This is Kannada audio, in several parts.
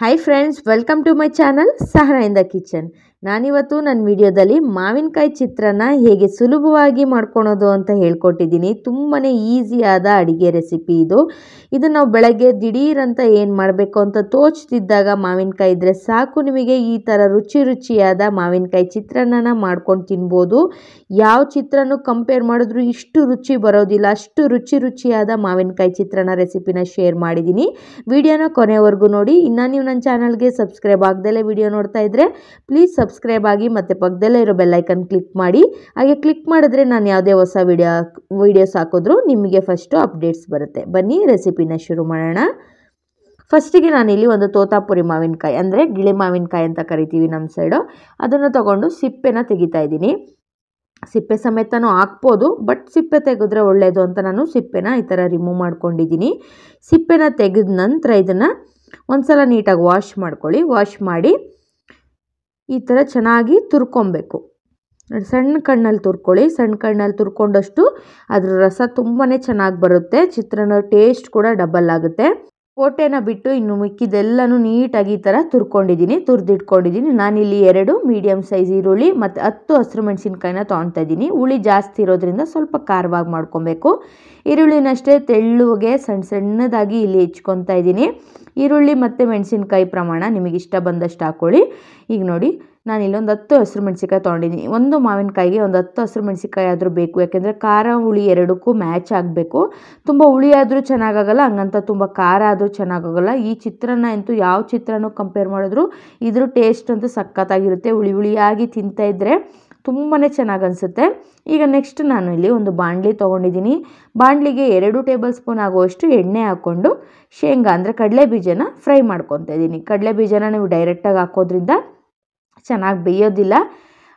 Hi friends, welcome to my channel Sahara in the Kitchen. ನಾನಿವತ್ತು ನನ್ನ ವಿಡಿಯೋದಲ್ಲಿ ಮಾವಿನಕಾಯಿ ಚಿತ್ರಾನ್ನ ಹೇಗೆ ಸುಲಭವಾಗಿ ಮಾಡ್ಕೊಳೋದು ಅಂತ ಹೇಳ್ಕೊಟ್ಟಿದ್ದೀನಿ ತುಂಬಾ ಈಸಿಯಾದ ಅಡುಗೆ ರೆಸಿಪಿ ಇದು ಇದು ನಾವು ಬೆಳಗ್ಗೆ ದಿಢೀರಂತ ಏನು ಮಾಡಬೇಕು ಅಂತ ತೋಚ್ತಿದ್ದಾಗ ಮಾವಿನಕಾಯಿ ಇದ್ದರೆ ಸಾಕು ನಿಮಗೆ ಈ ಥರ ರುಚಿ ರುಚಿಯಾದ ಮಾವಿನಕಾಯಿ ಚಿತ್ರಾನ್ನನ ಮಾಡ್ಕೊಂಡು ತಿನ್ಬೋದು ಯಾವ ಚಿತ್ರನು ಕಂಪೇರ್ ಮಾಡಿದ್ರೂ ಇಷ್ಟು ರುಚಿ ಬರೋದಿಲ್ಲ ಅಷ್ಟು ರುಚಿ ರುಚಿಯಾದ ಮಾವಿನಕಾಯಿ ಚಿತ್ರಾನ್ನ ರೆಸಿಪಿನ ಶೇರ್ ಮಾಡಿದ್ದೀನಿ ವಿಡಿಯೋನ ಕೊನೆವರೆಗೂ ನೋಡಿ ಇನ್ನೂ ನೀವು ನನ್ನ ಚಾನಲ್ಗೆ ಸಬ್ಸ್ಕ್ರೈಬ್ ಆಗದಲ್ಲೇ ವಿಡಿಯೋ ನೋಡ್ತಾ ಇದ್ದರೆ ಪ್ಲೀಸ್ ಸಬ್ ಸಬ್ಸ್ಕ್ರೈಬ್ ಆಗಿ ಮತ್ತು ಪಕ್ಕದಲ್ಲೇ ಇರೋ ಬೆಲ್ಲೈಕನ್ ಕ್ಲಿಕ್ ಮಾಡಿ ಹಾಗೆ ಕ್ಲಿಕ್ ಮಾಡಿದ್ರೆ ನಾನು ಯಾವುದೇ ಹೊಸ ವಿಡಿಯೋ ವೀಡಿಯೋಸ್ ಹಾಕಿದ್ರು ನಿಮಗೆ ಫಸ್ಟು ಅಪ್ಡೇಟ್ಸ್ ಬರುತ್ತೆ ಬನ್ನಿ ರೆಸಿಪಿನ ಶುರು ಮಾಡೋಣ ಫಸ್ಟಿಗೆ ನಾನಿಲ್ಲಿ ಒಂದು ತೋತಾಪುರಿ ಮಾವಿನಕಾಯಿ ಅಂದರೆ ಗಿಳಿ ಮಾವಿನಕಾಯಿ ಅಂತ ಕರಿತೀವಿ ನಮ್ಮ ಸೈಡು ಅದನ್ನು ತಗೊಂಡು ಸಿಪ್ಪೆನ ತೆಗಿತಾ ಇದ್ದೀನಿ ಸಿಪ್ಪೆ ಸಮೇತನೂ ಹಾಕ್ಬೋದು ಬಟ್ ಸಿಪ್ಪೆ ತೆಗೆದ್ರೆ ಒಳ್ಳೆಯದು ಅಂತ ನಾನು ಸಿಪ್ಪೆನ ಈ ಥರ ರಿಮೂವ್ ಮಾಡ್ಕೊಂಡಿದ್ದೀನಿ ಸಿಪ್ಪೆನ ತೆಗೆದ ನಂತರ ಇದನ್ನು ಒಂದು ಸಲ ನೀಟಾಗಿ ವಾಶ್ ಮಾಡ್ಕೊಳ್ಳಿ ವಾಶ್ ಮಾಡಿ ಈ ಥರ ಚೆನ್ನಾಗಿ ತುರ್ಕೊಬೇಕು ಸಣ್ಣ ಕಣ್ಣಲ್ಲಿ ತುರ್ಕೊಳ್ಳಿ ಸಣ್ಣ ಕಣ್ಣಲ್ಲಿ ತುರ್ಕೊಂಡಷ್ಟು ಅದರ ರಸ ತುಂಬಾ ಚೆನ್ನಾಗಿ ಬರುತ್ತೆ ಚಿತ್ರಾನ್ನ ಟೇಸ್ಟ್ ಕೂಡ ಡಬಲ್ ಆಗುತ್ತೆ ಕೋಟೆನ ಬಿಟ್ಟು ಇನ್ನು ಮಿಕ್ಕಿದೆಲ್ಲನೂ ನೀಟಾಗಿ ಈ ಥರ ತುರ್ಕೊಂಡಿದ್ದೀನಿ ತುರಿದಿಟ್ಕೊಂಡಿದ್ದೀನಿ ನಾನಿಲ್ಲಿ ಎರಡು ಮೀಡಿಯಮ್ ಸೈಜ್ ಈರುಳ್ಳಿ ಮತ್ತು ಹತ್ತು ಹಸಿರು ಮೆಣಸಿನ್ಕಾಯಿನ ತೊಗೊಳ್ತಾ ಇದ್ದೀನಿ ಹುಳಿ ಜಾಸ್ತಿ ಇರೋದ್ರಿಂದ ಸ್ವಲ್ಪ ಖಾರವಾಗಿ ಮಾಡ್ಕೊಬೇಕು ಈರುಳ್ಳಿನಷ್ಟೇ ತೆಳ್ಳುಗೆ ಸಣ್ಣ ಸಣ್ಣದಾಗಿ ಇಲ್ಲಿ ಹೆಚ್ಕೊತಾ ಇದ್ದೀನಿ ಈರುಳ್ಳಿ ಮತ್ತು ಮೆಣಸಿನ್ಕಾಯಿ ಪ್ರಮಾಣ ನಿಮಗೆ ಇಷ್ಟ ಬಂದಷ್ಟು ಹಾಕೊಳ್ಳಿ ಈಗ ನೋಡಿ ನಾನು ಇಲ್ಲೊಂದು ಹತ್ತು ಹಸಿರು ಮೆಣಸಿನ್ಕಾಯಿ ತೊಗೊಂಡಿದ್ದೀನಿ ಒಂದು ಮಾವಿನಕಾಯಿಗೆ ಒಂದು ಹತ್ತು ಹಸಿರು ಮೆಣಸಿನ್ಕಾಯಿ ಆದರೂ ಬೇಕು ಯಾಕೆಂದರೆ ಖಾರ ಹುಳಿ ಎರಡಕ್ಕೂ ಮ್ಯಾಚ್ ಆಗಬೇಕು ತುಂಬ ಹುಳಿ ಆದರೂ ಚೆನ್ನಾಗಾಗಲ್ಲ ಹಂಗಂತ ತುಂಬ ಖಾರ ಆದರೂ ಚೆನ್ನಾಗಾಗಲ್ಲ ಈ ಚಿತ್ರಾನ್ನ ಅಂತೂ ಯಾವ ಚಿತ್ರನೂ ಕಂಪೇರ್ ಮಾಡಿದ್ರು ಇದ್ರ ಟೇಸ್ಟ್ ಅಂತೂ ಸಖತ್ತಾಗಿರುತ್ತೆ ಹುಳಿ ಹುಳಿಯಾಗಿ ಇದ್ದರೆ ತುಂಬಾ ಚೆನ್ನಾಗಿ ಅನಿಸುತ್ತೆ ಈಗ ನೆಕ್ಸ್ಟ್ ನಾನು ಇಲ್ಲಿ ಒಂದು ಬಾಣಲಿ ತೊಗೊಂಡಿದ್ದೀನಿ ಬಾಂಡ್ಲಿಗೆ ಎರಡು ಟೇಬಲ್ ಸ್ಪೂನ್ ಆಗುವಷ್ಟು ಎಣ್ಣೆ ಹಾಕ್ಕೊಂಡು ಶೇಂಗಾ ಅಂದರೆ ಕಡಲೆ ಬೀಜನ ಫ್ರೈ ಮಾಡ್ಕೊತಾ ಇದ್ದೀನಿ ಕಡಲೆ ಬೀಜನ ನೀವು ಡೈರೆಕ್ಟಾಗಿ ಹಾಕೋದ್ರಿಂದ ಚೆನ್ನಾಗಿ ಬೇಯೋದಿಲ್ಲ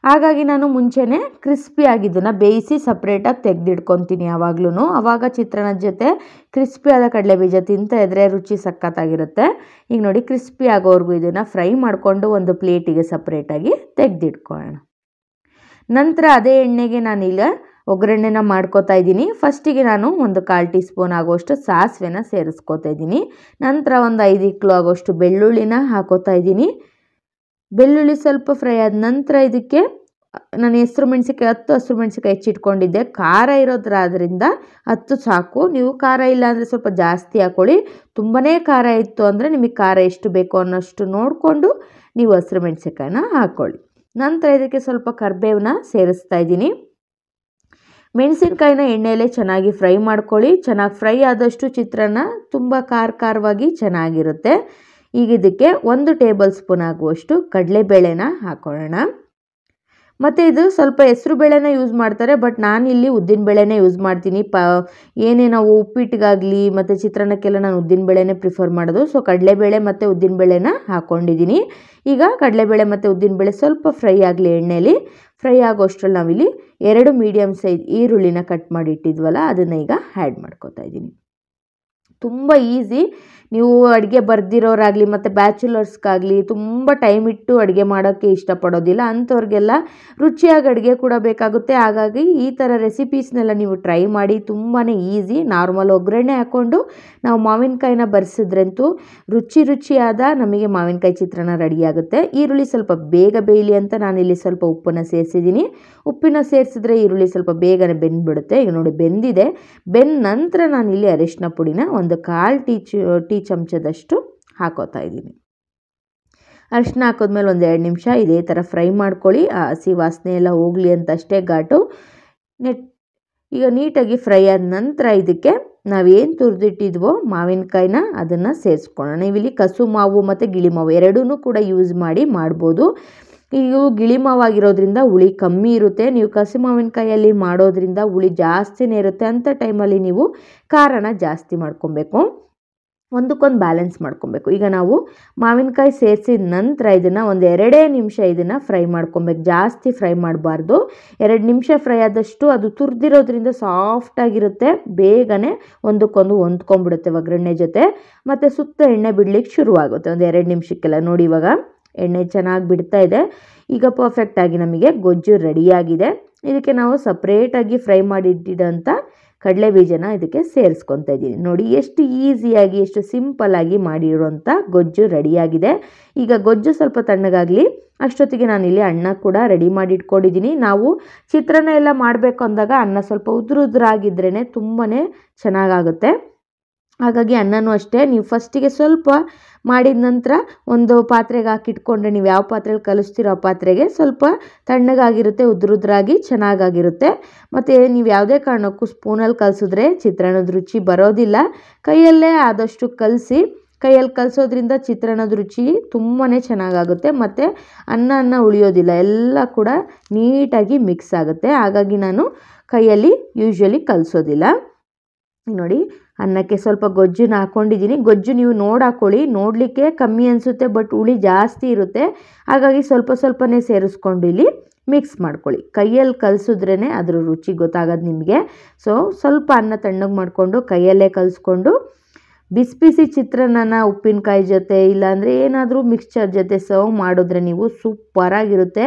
ಹಾಗಾಗಿ ನಾನು ಮುಂಚೆನೇ ಕ್ರಿಸ್ಪಿಯಾಗಿ ಇದನ್ನು ಬೇಯಿಸಿ ಸಪ್ರೇಟಾಗಿ ತೆಗೆದಿಡ್ಕೊತೀನಿ ಯಾವಾಗ್ಲೂ ಆವಾಗ ಚಿತ್ರಾನ್ನದ ಜೊತೆ ಕ್ರಿಸ್ಪಿಯಾದ ಬೀಜ ತಿಂತ ಇದ್ದರೆ ರುಚಿ ಸಕ್ಕತ್ತಾಗಿರುತ್ತೆ ಈಗ ನೋಡಿ ಕ್ರಿಸ್ಪಿ ಆಗೋವರೆಗೂ ಇದನ್ನು ಫ್ರೈ ಮಾಡಿಕೊಂಡು ಒಂದು ಪ್ಲೇಟಿಗೆ ಸಪ್ರೇಟಾಗಿ ತೆಗೆದಿಟ್ಕೊಳ್ಳೋಣ ನಂತರ ಅದೇ ಎಣ್ಣೆಗೆ ನಾನೀಗ ಒಗ್ಗರಣೆನ ಮಾಡ್ಕೋತಾ ಇದ್ದೀನಿ ಫಸ್ಟಿಗೆ ನಾನು ಒಂದು ಕಾಲು ಟೀ ಸ್ಪೂನ್ ಆಗೋಷ್ಟು ಸಾಸಿವೆನ ಸೇರಿಸ್ಕೋತಾ ಇದ್ದೀನಿ ನಂತರ ಒಂದು ಐದು ಇಕ್ಕಲು ಆಗೋಷ್ಟು ಬೆಳ್ಳುಳ್ಳಿನ ಹಾಕೋತಾ ಇದ್ದೀನಿ ಬೆಳ್ಳುಳ್ಳಿ ಸ್ವಲ್ಪ ಫ್ರೈ ಆದ ನಂತರ ಇದಕ್ಕೆ ನಾನು ಹೆಸರು ಮೆಣಸಿಕಾಯಿ ಹತ್ತು ಹಸಿರು ಮೆಣಸಿಕಾಯಿ ಹೆಚ್ಚಿಟ್ಕೊಂಡಿದ್ದೆ ಖಾರ ಇರೋದ್ರಾದ್ರಿಂದ ಹತ್ತು ಸಾಕು ನೀವು ಖಾರ ಇಲ್ಲ ಅಂದರೆ ಸ್ವಲ್ಪ ಜಾಸ್ತಿ ಹಾಕ್ಕೊಳ್ಳಿ ತುಂಬಾ ಖಾರ ಇತ್ತು ಅಂದರೆ ನಿಮಗೆ ಖಾರ ಎಷ್ಟು ಬೇಕು ಅನ್ನೋಷ್ಟು ನೋಡಿಕೊಂಡು ನೀವು ಹಸಿರು ಮೆಣಸಿಕಾಯಿನ ಹಾಕ್ಕೊಳ್ಳಿ ನಂತರ ಇದಕ್ಕೆ ಸ್ವಲ್ಪ ಕರ್ಬೇವನ್ನ ಸೇರಿಸ್ತಾ ಇದ್ದೀನಿ ಮೆಣಸಿನ್ಕಾಯಿನ ಎಣ್ಣೆಯಲ್ಲೇ ಚೆನ್ನಾಗಿ ಫ್ರೈ ಮಾಡ್ಕೊಳ್ಳಿ ಚೆನ್ನಾಗಿ ಫ್ರೈ ಆದಷ್ಟು ಚಿತ್ರಾನ್ನ ತುಂಬ ಖಾರ ಖಾರವಾಗಿ ಚೆನ್ನಾಗಿರುತ್ತೆ ಈಗ ಇದಕ್ಕೆ ಒಂದು ಟೇಬಲ್ ಸ್ಪೂನ್ ಆಗುವಷ್ಟು ಕಡಲೆಬೇಳೆನ ಹಾಕೊಳ್ಳೋಣ ಮತ್ತು ಇದು ಸ್ವಲ್ಪ ಹೆಸರು ಬೇಳೆನ ಯೂಸ್ ಮಾಡ್ತಾರೆ ಬಟ್ ಇಲ್ಲಿ ಉದ್ದಿನ ಬೇಳೆನೇ ಯೂಸ್ ಮಾಡ್ತೀನಿ ಪ ಏನೇ ನಾವು ಉಪ್ಪಿಟ್ಟಿಗಾಗಲಿ ಮತ್ತು ಚಿತ್ರಾನ್ನಕ್ಕೆಲ್ಲ ನಾನು ಉದ್ದಿನ ಬೇಳೆನೇ ಪ್ರಿಫರ್ ಮಾಡೋದು ಸೊ ಕಡಲೆಬೇಳೆ ಮತ್ತು ಉದ್ದಿನ ಬೇಳೆನ ಹಾಕ್ಕೊಂಡಿದ್ದೀನಿ ಈಗ ಕಡಲೆಬೇಳೆ ಮತ್ತು ಉದ್ದಿನಬೇಳೆ ಸ್ವಲ್ಪ ಫ್ರೈ ಆಗಲಿ ಎಣ್ಣೆಯಲ್ಲಿ ಫ್ರೈ ಆಗೋಷ್ಟರಲ್ಲಿ ನಾವಿಲ್ಲಿ ಎರಡು ಮೀಡಿಯಮ್ ಸೈಜ್ ಈರುಳ್ಳಿನ ಕಟ್ ಮಾಡಿ ಇಟ್ಟಿದ್ವಲ್ಲ ಅದನ್ನು ಈಗ ಆ್ಯಡ್ ಮಾಡ್ಕೋತಾ ಇದ್ದೀನಿ ತುಂಬ ಈಸಿ ನೀವು ಅಡುಗೆ ಬರ್ದಿರೋರಾಗಲಿ ಮತ್ತು ಬ್ಯಾಚುಲರ್ಸ್ಗಾಗಲಿ ತುಂಬ ಟೈಮ್ ಇಟ್ಟು ಅಡುಗೆ ಮಾಡೋಕ್ಕೆ ಇಷ್ಟಪಡೋದಿಲ್ಲ ಅಂಥವ್ರಿಗೆಲ್ಲ ರುಚಿಯಾಗಿ ಅಡುಗೆ ಕೂಡ ಬೇಕಾಗುತ್ತೆ ಹಾಗಾಗಿ ಈ ಥರ ರೆಸಿಪೀಸ್ನೆಲ್ಲ ನೀವು ಟ್ರೈ ಮಾಡಿ ತುಂಬಾ ಈಸಿ ನಾರ್ಮಲ್ ಒಗ್ಗರಣೆ ಹಾಕ್ಕೊಂಡು ನಾವು ಮಾವಿನಕಾಯಿನ ಬರೆಸಿದ್ರಂತೂ ರುಚಿ ರುಚಿಯಾದ ನಮಗೆ ಮಾವಿನಕಾಯಿ ಚಿತ್ರಾನ್ನ ರೆಡಿ ಆಗುತ್ತೆ ಈರುಳ್ಳಿ ಸ್ವಲ್ಪ ಬೇಗ ಬೇಯಲಿ ಅಂತ ನಾನಿಲ್ಲಿ ಸ್ವಲ್ಪ ಉಪ್ಪನ್ನು ಸೇರಿಸಿದ್ದೀನಿ ಉಪ್ಪಿನ ಸೇರಿಸಿದ್ರೆ ಈರುಳ್ಳಿ ಸ್ವಲ್ಪ ಬೇಗನೆ ಬೆಂದ್ಬಿಡುತ್ತೆ ಈಗ ನೋಡಿ ಬೆಂದಿದೆ ಬೆಂದ ನಂತರ ನಾನಿಲ್ಲಿ ಅರಿಶಿನ ಪುಡಿನ ಒಂದು ಕಾಲು ಟೀ ಚು ಟೀ ಚಮಚದಷ್ಟು ಹಾಕೋತಾ ಇದ್ದೀನಿ ಅರಿಶಿನ ಹಾಕಿದ್ಮೇಲೆ ಒಂದು ಎರಡು ನಿಮಿಷ ಇದೇ ಥರ ಫ್ರೈ ಮಾಡ್ಕೊಳ್ಳಿ ಆ ಹಸಿ ವಾಸನೆ ಎಲ್ಲ ಹೋಗಲಿ ಅಂತ ಅಷ್ಟೇ ಘಾಟು ನೆಟ್ ಈಗ ನೀಟಾಗಿ ಫ್ರೈ ಆದ ನಂತರ ಇದಕ್ಕೆ ನಾವೇನು ತುರಿದಿಟ್ಟಿದ್ವೋ ಮಾವಿನಕಾಯಿನ ಅದನ್ನು ಸೇರಿಸ್ಕೊಳ್ಳೋಣ ನೀವಿಲ್ಲಿ ಕಸು ಮಾವು ಮತ್ತು ಗಿಳಿ ಮಾವು ಎರಡೂ ಕೂಡ ಯೂಸ್ ಮಾಡಿ ಮಾಡ್ಬೋದು ಇವು ಗಿಳಿ ಮಾವಾಗಿರೋದ್ರಿಂದ ಹುಳಿ ಕಮ್ಮಿ ಇರುತ್ತೆ ನೀವು ಕಸು ಮಾವಿನಕಾಯಲ್ಲಿ ಮಾಡೋದ್ರಿಂದ ಹುಳಿ ಜಾಸ್ತಿನೇ ಇರುತ್ತೆ ಅಂಥ ಟೈಮಲ್ಲಿ ನೀವು ಖಾರನ ಜಾಸ್ತಿ ಮಾಡ್ಕೊಬೇಕು ಒಂದಕ್ಕೊಂದು ಬ್ಯಾಲೆನ್ಸ್ ಮಾಡ್ಕೊಬೇಕು ಈಗ ನಾವು ಮಾವಿನಕಾಯಿ ಸೇರಿಸಿದ ನಂತರ ಇದನ್ನು ಒಂದು ಎರಡೇ ನಿಮಿಷ ಇದನ್ನು ಫ್ರೈ ಮಾಡ್ಕೊಬೇಕು ಜಾಸ್ತಿ ಫ್ರೈ ಮಾಡಬಾರ್ದು ಎರಡು ನಿಮಿಷ ಫ್ರೈ ಆದಷ್ಟು ಅದು ತುರಿದಿರೋದ್ರಿಂದ ಸಾಫ್ಟಾಗಿರುತ್ತೆ ಬೇಗನೆ ಒಂದಕ್ಕೊಂದು ಹೊಂದ್ಕೊಂಬಿಡುತ್ತೆ ಒಗ್ಗರಣೆ ಜೊತೆ ಮತ್ತು ಸುತ್ತ ಎಣ್ಣೆ ಬಿಡ್ಲಿಕ್ಕೆ ಶುರುವಾಗುತ್ತೆ ಒಂದು ಎರಡು ನಿಮಿಷಕ್ಕೆಲ್ಲ ನೋಡಿ ಇವಾಗ ಎಣ್ಣೆ ಚೆನ್ನಾಗಿ ಬಿಡ್ತಾ ಇದೆ ಈಗ ಪರ್ಫೆಕ್ಟಾಗಿ ನಮಗೆ ಗೊಜ್ಜು ರೆಡಿಯಾಗಿದೆ ಇದಕ್ಕೆ ನಾವು ಸಪ್ರೇಟಾಗಿ ಫ್ರೈ ಮಾಡಿಟ್ಟಿರೋಂಥ ಕಡಲೆ ಬೀಜನ ಇದಕ್ಕೆ ಸೇರಿಸ್ಕೊತಾ ಇದ್ದೀನಿ ನೋಡಿ ಎಷ್ಟು ಈಸಿಯಾಗಿ ಎಷ್ಟು ಸಿಂಪಲ್ಲಾಗಿ ಮಾಡಿರುವಂಥ ಗೊಜ್ಜು ರೆಡಿಯಾಗಿದೆ ಈಗ ಗೊಜ್ಜು ಸ್ವಲ್ಪ ತಣ್ಣಗಾಗಲಿ ಅಷ್ಟೊತ್ತಿಗೆ ನಾನಿಲ್ಲಿ ಅನ್ನ ಕೂಡ ರೆಡಿ ಮಾಡಿ ಇಟ್ಕೊಂಡಿದ್ದೀನಿ ನಾವು ಚಿತ್ರಾನ್ನ ಎಲ್ಲ ಮಾಡಬೇಕು ಅಂದಾಗ ಅನ್ನ ಸ್ವಲ್ಪ ಉದುರು ಉದ್ರಾಗಿದ್ರೇ ತುಂಬಾ ಚೆನ್ನಾಗಾಗುತ್ತೆ ಹಾಗಾಗಿ ಅನ್ನನೂ ಅಷ್ಟೇ ನೀವು ಫಸ್ಟಿಗೆ ಸ್ವಲ್ಪ ಮಾಡಿದ ನಂತರ ಒಂದು ಪಾತ್ರೆಗೆ ಹಾಕಿಟ್ಕೊಂಡ್ರೆ ನೀವು ಯಾವ ಪಾತ್ರೆಯಲ್ಲಿ ಕಲಿಸ್ತೀರೋ ಆ ಪಾತ್ರೆಗೆ ಸ್ವಲ್ಪ ತಣ್ಣಗಾಗಿರುತ್ತೆ ಉದ್ರುದ್ರಾಗಿ ಚೆನ್ನಾಗಾಗಿರುತ್ತೆ ಮತ್ತು ನೀವು ಯಾವುದೇ ಕಾರಣಕ್ಕೂ ಸ್ಪೂನಲ್ಲಿ ಕಲಿಸಿದ್ರೆ ಚಿತ್ರಾನ್ನದ ರುಚಿ ಬರೋದಿಲ್ಲ ಕೈಯಲ್ಲೇ ಆದಷ್ಟು ಕಲಸಿ ಕೈಯಲ್ಲಿ ಕಲಿಸೋದ್ರಿಂದ ಚಿತ್ರಾನ್ನದ ರುಚಿ ತುಂಬಾ ಚೆನ್ನಾಗಾಗುತ್ತೆ ಮತ್ತು ಅನ್ನ ಅನ್ನ ಉಳಿಯೋದಿಲ್ಲ ಎಲ್ಲ ಕೂಡ ನೀಟಾಗಿ ಮಿಕ್ಸ್ ಆಗುತ್ತೆ ಹಾಗಾಗಿ ನಾನು ಕೈಯಲ್ಲಿ ಯೂಶ್ವಲಿ ಕಲಿಸೋದಿಲ್ಲ ನೋಡಿ ಅನ್ನಕ್ಕೆ ಸ್ವಲ್ಪ ಗೊಜ್ಜುನ ಹಾಕ್ಕೊಂಡಿದ್ದೀನಿ ಗೊಜ್ಜು ನೀವು ನೋಡಿ ಹಾಕ್ಕೊಳ್ಳಿ ನೋಡಲಿಕ್ಕೆ ಕಮ್ಮಿ ಅನಿಸುತ್ತೆ ಬಟ್ ಹುಳಿ ಜಾಸ್ತಿ ಇರುತ್ತೆ ಹಾಗಾಗಿ ಸ್ವಲ್ಪ ಸ್ವಲ್ಪನೇ ಸೇರಿಸ್ಕೊಂಡು ಇಲ್ಲಿ ಮಿಕ್ಸ್ ಮಾಡ್ಕೊಳ್ಳಿ ಕೈಯಲ್ಲಿ ಕಲಸಿದ್ರೇ ಅದ್ರ ರುಚಿ ಗೊತ್ತಾಗೋದು ನಿಮಗೆ ಸೊ ಸ್ವಲ್ಪ ಅನ್ನ ತಣ್ಣಗೆ ಮಾಡಿಕೊಂಡು ಕೈಯಲ್ಲೇ ಕಲಿಸ್ಕೊಂಡು ಬಿಸಿ ಬಿಸಿ ಚಿತ್ರಾನ್ನನ ಉಪ್ಪಿನಕಾಯಿ ಜೊತೆ ಇಲ್ಲಾಂದರೆ ಏನಾದರೂ ಮಿಕ್ಸ್ಚರ್ ಜೊತೆ ಸರ್ವ್ ಮಾಡಿದ್ರೆ ನೀವು ಸೂಪರಾಗಿರುತ್ತೆ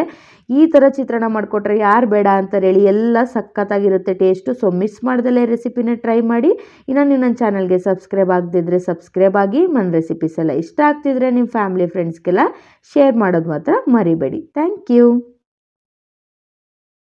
ಈ ಥರ ಚಿತ್ರಾನ್ನ ಮಾಡಿಕೊಟ್ರೆ ಯಾರು ಬೇಡ ಅಂತ ಹೇಳಿ ಎಲ್ಲ ಸಖತ್ತಾಗಿರುತ್ತೆ ಟೇಸ್ಟು ಸೊ ಮಿಸ್ ಮಾಡ್ದಲೇ ರೆಸಿಪಿನ ಟ್ರೈ ಮಾಡಿ ಇನ್ನು ನೀವು ನನ್ನ ಚಾನಲ್ಗೆ ಸಬ್ಸ್ಕ್ರೈಬ್ ಆಗದಿದ್ದರೆ ಸಬ್ಸ್ಕ್ರೈಬ್ ಆಗಿ ನನ್ನ ರೆಸಿಪೀಸ್ ಎಲ್ಲ ಇಷ್ಟ ಆಗ್ತಿದ್ರೆ ನಿಮ್ಮ ಫ್ಯಾಮಿಲಿ ಫ್ರೆಂಡ್ಸ್ಗೆಲ್ಲ ಶೇರ್ ಮಾಡೋದು ಮಾತ್ರ ಮರಿಬೇಡಿ ಥ್ಯಾಂಕ್ ಯು